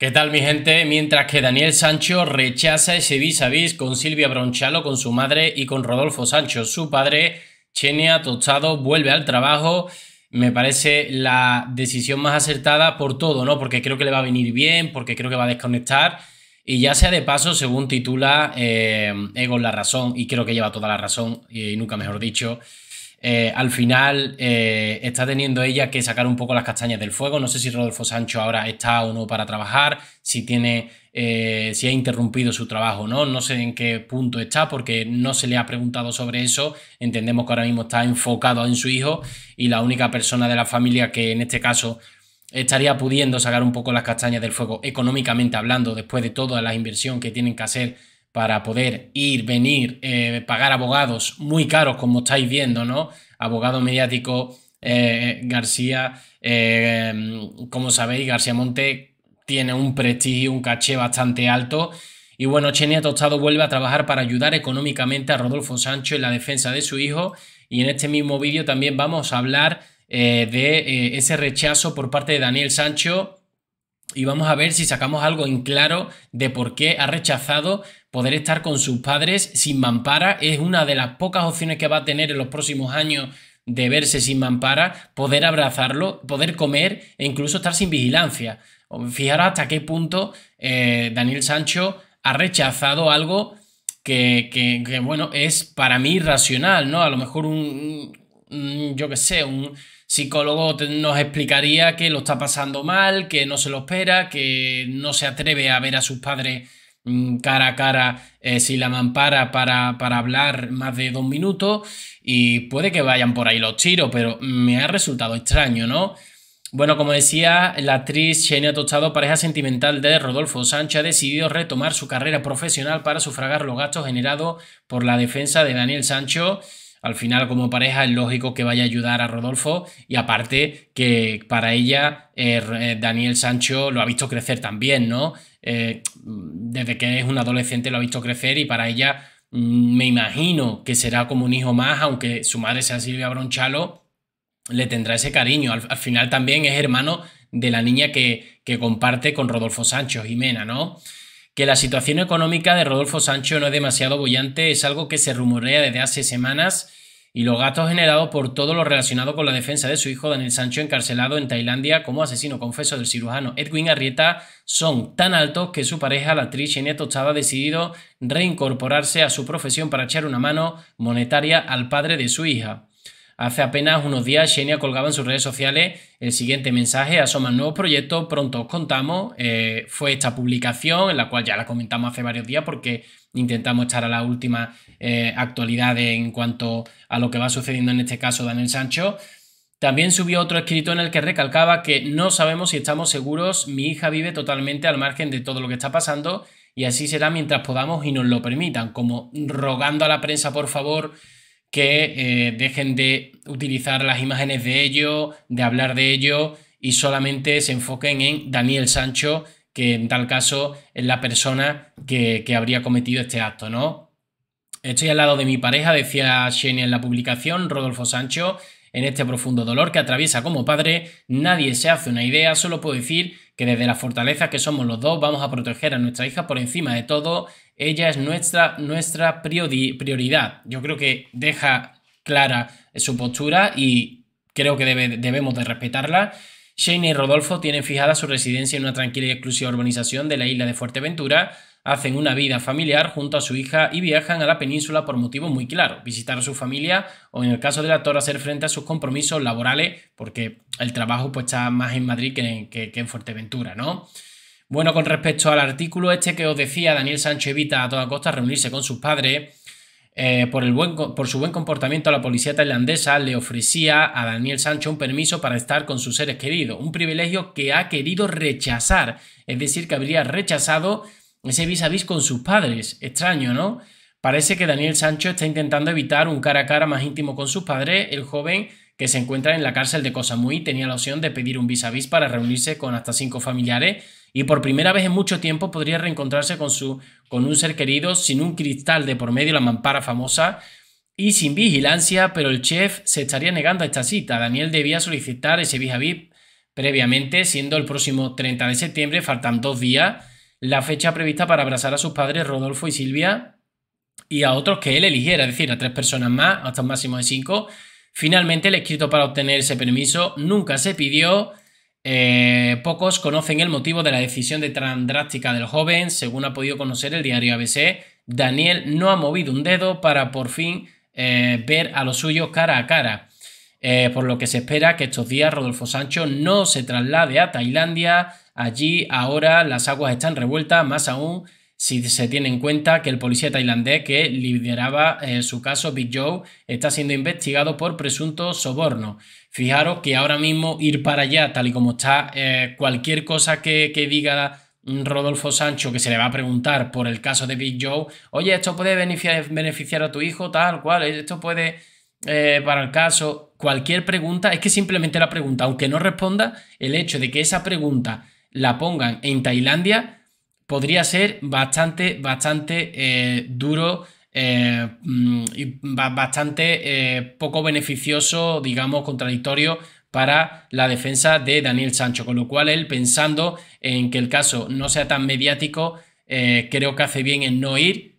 ¿Qué tal mi gente? Mientras que Daniel Sancho rechaza ese vis a vis con Silvia Bronchalo, con su madre y con Rodolfo Sancho, su padre, Chenia Tostado vuelve al trabajo. Me parece la decisión más acertada por todo, ¿no? Porque creo que le va a venir bien, porque creo que va a desconectar. Y ya sea de paso, según titula eh, Ego Egon La Razón, y creo que lleva toda la razón, y nunca mejor dicho, eh, al final eh, está teniendo ella que sacar un poco las castañas del fuego. No sé si Rodolfo Sancho ahora está o no para trabajar, si tiene, eh, si ha interrumpido su trabajo o no. No sé en qué punto está porque no se le ha preguntado sobre eso. Entendemos que ahora mismo está enfocado en su hijo y la única persona de la familia que en este caso estaría pudiendo sacar un poco las castañas del fuego económicamente hablando después de toda la inversión que tienen que hacer para poder ir, venir, eh, pagar abogados muy caros, como estáis viendo, ¿no? Abogado mediático eh, García, eh, como sabéis, García Monte tiene un prestigio, un caché bastante alto. Y bueno, Chenia Tostado vuelve a trabajar para ayudar económicamente a Rodolfo Sancho en la defensa de su hijo. Y en este mismo vídeo también vamos a hablar de ese rechazo por parte de Daniel Sancho y vamos a ver si sacamos algo en claro de por qué ha rechazado Poder estar con sus padres sin mampara es una de las pocas opciones que va a tener en los próximos años de verse sin mampara, poder abrazarlo, poder comer e incluso estar sin vigilancia. Fijaros hasta qué punto eh, Daniel Sancho ha rechazado algo que, bueno, es para mí racional ¿no? A lo mejor un, yo qué sé, un psicólogo nos explicaría que lo está pasando mal, que no se lo espera, que no se atreve a ver a sus padres Mm, cara a cara eh, si la mampara para, para, hablar más de dos minutos y puede que vayan por ahí los tiros, pero me ha resultado extraño, ¿no? Bueno, como decía, la actriz Xenia Tostado, pareja sentimental de Rodolfo Sánchez, ha decidido retomar su carrera profesional para sufragar los gastos generados por la defensa de Daniel Sancho. Al final, como pareja, es lógico que vaya a ayudar a Rodolfo y aparte que para ella eh, Daniel Sancho lo ha visto crecer también, ¿no? Eh, desde que es un adolescente lo ha visto crecer y para ella mm, me imagino que será como un hijo más, aunque su madre sea Silvia Bronchalo, le tendrá ese cariño. Al, final también es hermano de la niña que, que comparte con Rodolfo Sancho, Jimena, ¿no? Que la situación económica de Rodolfo Sancho no es demasiado bollante es algo que se rumorea desde hace semanas y los gastos generados por todo lo relacionado con la defensa de su hijo Daniel Sancho encarcelado en Tailandia como asesino confeso del cirujano Edwin Arrieta son tan altos que su pareja, la actriz Jeanette ha decidido reincorporarse a su profesión para echar una mano monetaria al padre de su hija. Hace apenas unos días Xenia colgaba en sus redes sociales el siguiente mensaje, asoman nuevos proyectos, pronto os contamos. Eh, fue esta publicación en la cual ya la comentamos hace varios días porque intentamos estar a la última eh, actualidad en cuanto a lo que va sucediendo en este caso Daniel Sancho. También subió otro escrito en el que recalcaba que no sabemos si estamos seguros, mi hija vive totalmente al margen de todo lo que está pasando y así será mientras podamos y nos lo permitan, como rogando a la prensa por favor que eh, dejen de utilizar las imágenes de ello, de hablar de ello y solamente se enfoquen en Daniel Sancho, que en tal caso es la persona que, habría cometido este acto, ¿no? Estoy al lado de mi pareja, decía Xenia en la publicación, Rodolfo Sancho, en este profundo dolor que atraviesa como padre, nadie se hace una idea, solo puedo decir que desde la fortaleza que somos los dos vamos a proteger a nuestra hija por encima de todo. Ella es nuestra, nuestra prioridad. Yo creo que deja clara su postura y creo que debemos de respetarla. Shane y Rodolfo tienen fijada su residencia en una tranquila y exclusiva urbanización de la isla de Fuerteventura, hacen una vida familiar junto a su hija y viajan a la península por motivos muy claros, visitar a su familia o en el caso del actor hacer frente a sus compromisos laborales, porque el trabajo pues, está más en Madrid que en, en Fuerteventura, ¿no? Bueno, con respecto al artículo este que os decía, Daniel Sancho evita a toda costa reunirse con sus padres. Eh, por, su buen comportamiento, la policía tailandesa le ofrecía a Daniel Sancho un permiso para estar con sus seres queridos, un privilegio que ha querido rechazar, es decir, que habría rechazado ese vis vis con sus padres. Extraño, ¿no? Parece que Daniel Sancho está intentando evitar un cara a cara más íntimo con sus padres. El joven que se encuentra en la cárcel de muy tenía la opción de pedir un vis a vis para reunirse con hasta cinco familiares y por primera vez en mucho tiempo podría reencontrarse con, su, con un ser querido sin un cristal de por medio, la mampara famosa, y sin vigilancia, pero el chef se estaría negando a esta cita. Daniel debía solicitar ese vis previamente, siendo el próximo 30 de septiembre, faltan dos días, la fecha prevista para abrazar a sus padres Rodolfo y Silvia y a otros que él eligiera, es decir, a tres personas más, hasta un máximo de cinco. Finalmente, el escrito para obtener ese permiso nunca se pidió eh, pocos conocen el motivo de la decisión de tan drástica del joven. Según ha podido conocer el diario ABC, Daniel no ha movido un dedo para por fin eh, ver a los suyos cara a cara. Eh, por lo que se espera que estos días Rodolfo Sancho no se traslade a Tailandia. Allí ahora las aguas están revueltas, más aún si se tiene en cuenta que el policía tailandés que lideraba eh, su caso, Big Joe, está siendo investigado por presunto soborno. Fijaros que ahora mismo ir para allá, tal y como está, eh, cualquier cosa que, diga Rodolfo Sancho que se le va a preguntar por el caso de Big Joe, oye, esto puede beneficiar, a tu hijo, tal cual, eh, esto puede para el caso, cualquier pregunta, es que simplemente la pregunta, aunque no responda, el hecho de que esa pregunta la pongan en Tailandia, podría ser bastante, bastante eh, duro eh, mm, y bastante eh, poco beneficioso, digamos, contradictorio para la defensa de Daniel Sancho. Con lo cual, él pensando en que el caso no sea tan mediático, creo que hace bien en no ir.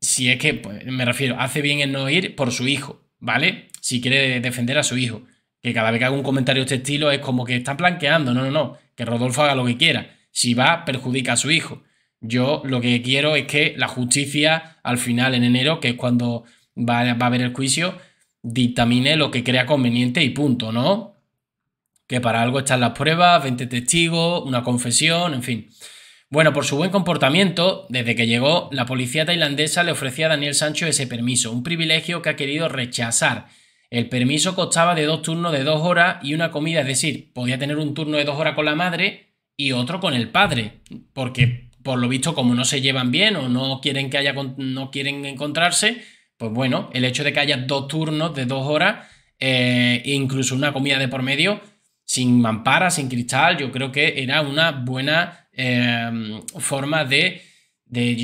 Si es que, pues, me refiero, hace bien en no ir por su hijo, ¿vale? Si quiere defender a su hijo. Que cada vez que hago un comentario de este estilo es como que está planqueando. No, no, no. Que Rodolfo haga lo que quiera. Si va, perjudica a su hijo. Yo lo que quiero es que la justicia al final en enero, que es cuando va, a haber el juicio, dictamine lo que crea conveniente y punto, ¿no? Que para algo están las pruebas, 20 testigos, una confesión, en fin. Bueno, por su buen comportamiento, desde que llegó, la policía tailandesa le ofrecía a Daniel Sancho ese permiso, un privilegio que ha querido rechazar. El permiso costaba de dos turnos de dos horas y una comida, es decir, podía tener un turno de dos horas con la madre y otro con el padre, porque por lo visto, como no se llevan bien o no quieren que haya no quieren encontrarse, pues bueno, el hecho de que haya dos turnos de dos horas, eh, e incluso una comida de por medio, sin mampara, sin cristal, yo creo que era una buena em, forma de,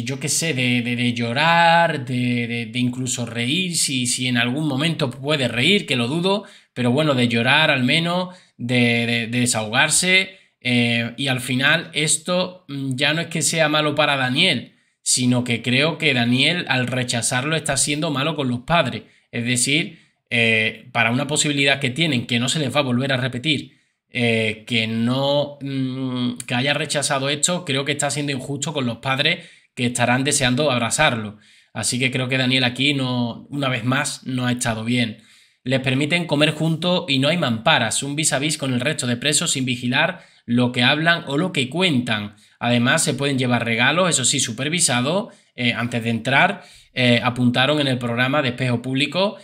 yo qué sé, de, de, llorar, de, incluso reír, si, si en algún momento puede reír, que lo dudo, pero bueno, de llorar al menos, de desahogarse eh, y al final esto mm, ya no es que sea malo para Daniel, sino que creo que Daniel al rechazarlo está siendo malo con los padres. Es decir, eh, para una posibilidad que tienen, que no se les va a volver a repetir, eh, que no mm, que haya rechazado esto, creo que está siendo injusto con los padres que estarán deseando abrazarlo. Así que creo que Daniel aquí no, una vez más, no ha estado bien les permiten comer juntos y no hay mamparas, un vis a vis con el resto de presos sin vigilar lo que hablan o lo que cuentan. Además, se pueden llevar regalos, eso sí, supervisado eh, antes de entrar, eh, apuntaron en el programa de espejo público.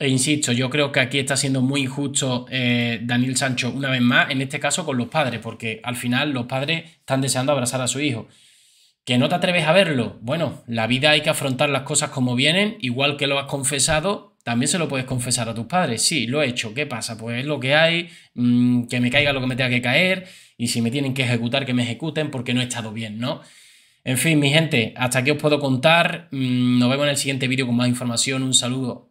E insisto, yo creo que aquí está siendo muy injusto eh, Daniel Sancho una vez más, en este caso con los padres, porque al final los padres están deseando abrazar a su hijo. ¿Que no te atreves a verlo? Bueno, la vida hay que afrontar las cosas como vienen, igual que lo has confesado, también se lo puedes confesar a tus padres. Sí, lo he hecho. ¿Qué pasa? Pues es lo que hay, mm, que me caiga lo que me tenga que caer y si me tienen que ejecutar, que me ejecuten porque no he estado bien, ¿no? En fin, mi gente, hasta aquí os puedo contar. Mm, nos vemos en el siguiente vídeo con más información. Un saludo.